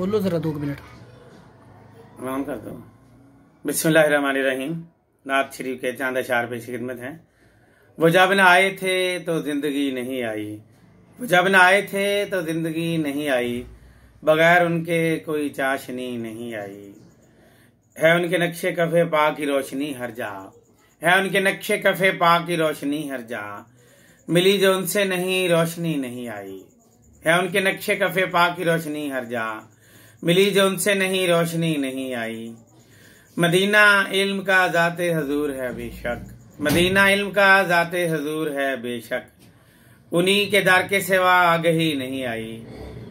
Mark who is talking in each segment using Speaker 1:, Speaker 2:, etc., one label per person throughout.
Speaker 1: बोलो जरा दो मिनट आराम कर दो बिस्मिल्लाहिर्रहमानिर्रहीम नाथ श्री के चांद अशार पे खिदमत है वो जब न आए थे तो जिंदगी नहीं आई वो जब न आए थे तो जिंदगी नहीं आई बगैर उनके कोई चाशनी नहीं आई है उनके नक्शे कफे पा की रोशनी हर जा है उनके नक्शे कफे पा की रोशनी हर जा मिली जो उनसे नहीं रोशनी नहीं आई है उनके नक्शे कफे पा की रोशनी हर जा मिली जो उनसे नहीं रोशनी नहीं आई मदीना इल्म का जाते हजूर है बेशक मदीना इल्म का जाते हजूर है बेशक उन्हीं के दर के सिवा ही नहीं आई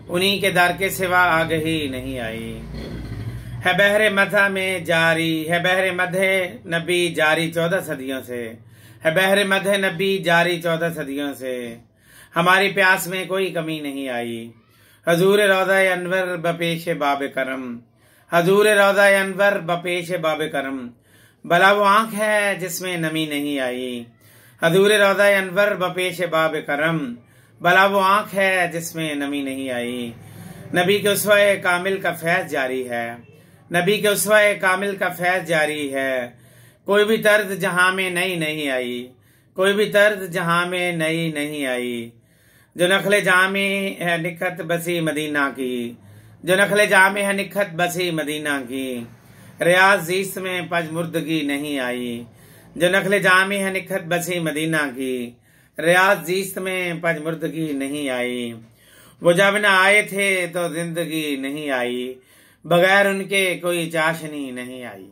Speaker 1: उन्हीं के दर के सिवा ही नहीं आई है बहरे मधा में जारी है बहरे मधे नबी जारी चौदह सदियों से है बहरे मधे नबी जारी चौदह सदियों से हमारी प्यास में कोई कमी नहीं आई हजूर रौदा अनवर बपेश बाब करम हजूर रौदा अनवर बपेश बाब करम भला वो आंख है जिसमें नमी नहीं आई हजूर रौदा अनवर बपेश बाब करम भला वो आंख है जिसमें नमी नहीं आई नबी के उसवा कामिल का फैज जारी है नबी के उसवा कामिल का फैज जारी है कोई भी तर्द जहां में नई नहीं आई कोई भी तर्द जहां में नई नहीं आई जो नखले जामे है निखत बसी मदीना की जो नखले जामे है निखत बसी मदीना की रियाज जीस में पज मुर्दगी नहीं आई जो नखले जामे है निखत बसी मदीना की रियाज जीस में पज मुर्दगी नहीं आई वो जब न आए थे तो जिंदगी नहीं आई बगैर उनके कोई चाशनी नहीं आई